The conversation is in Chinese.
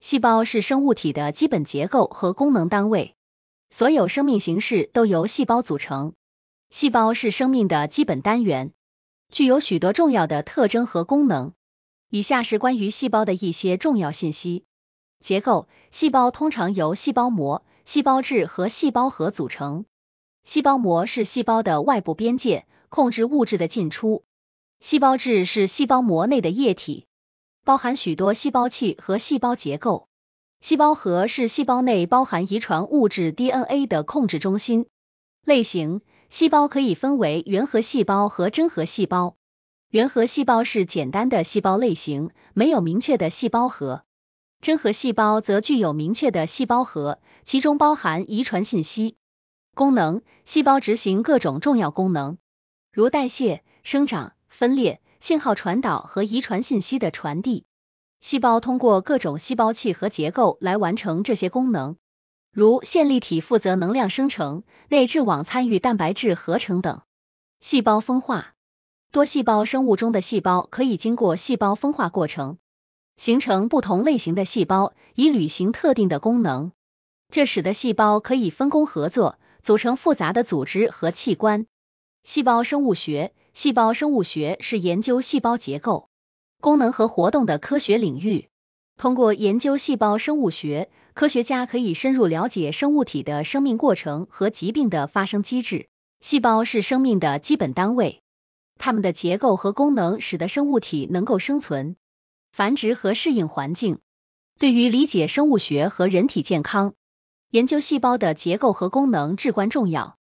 细胞是生物体的基本结构和功能单位，所有生命形式都由细胞组成。细胞是生命的基本单元，具有许多重要的特征和功能。以下是关于细胞的一些重要信息：结构，细胞通常由细胞膜、细胞质和细胞核组成。细胞膜是细胞的外部边界，控制物质的进出。细胞质是细胞膜内的液体。包含许多细胞器和细胞结构。细胞核是细胞内包含遗传物质 DNA 的控制中心。类型：细胞可以分为原核细胞和真核细胞。原核细胞是简单的细胞类型，没有明确的细胞核。真核细胞则具有明确的细胞核，其中包含遗传信息。功能：细胞执行各种重要功能，如代谢、生长、分裂。信号传导和遗传信息的传递，细胞通过各种细胞器和结构来完成这些功能，如线粒体负责能量生成，内质网参与蛋白质合成等。细胞分化，多细胞生物中的细胞可以经过细胞分化过程，形成不同类型的细胞，以履行特定的功能。这使得细胞可以分工合作，组成复杂的组织和器官。细胞生物学。细胞生物学是研究细胞结构、功能和活动的科学领域。通过研究细胞生物学，科学家可以深入了解生物体的生命过程和疾病的发生机制。细胞是生命的基本单位，它们的结构和功能使得生物体能够生存、繁殖和适应环境。对于理解生物学和人体健康，研究细胞的结构和功能至关重要。